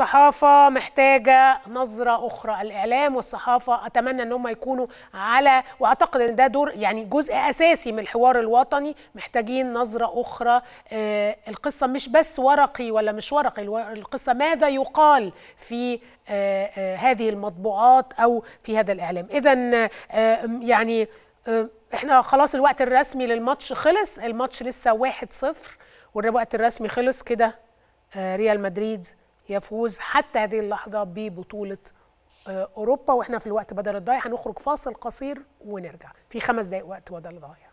الصحافة محتاجة نظرة أخرى الإعلام والصحافة أتمنى أن هم يكونوا على وأعتقد أن ده دور يعني جزء أساسي من الحوار الوطني محتاجين نظرة أخرى آه القصة مش بس ورقي ولا مش ورقي القصة ماذا يقال في آه آه هذه المطبوعات أو في هذا الإعلام إذا آه، يعني آه، احنا خلاص الوقت الرسمي للماتش خلص الماتش لسه واحد صفر والوقت الرسمي خلص كده آه، ريال مدريد يفوز حتى هذه اللحظة ببطولة آه، أوروبا وإحنا في الوقت بدل الضايع هنخرج فاصل قصير ونرجع في خمس دقايق وقت بدل الضايع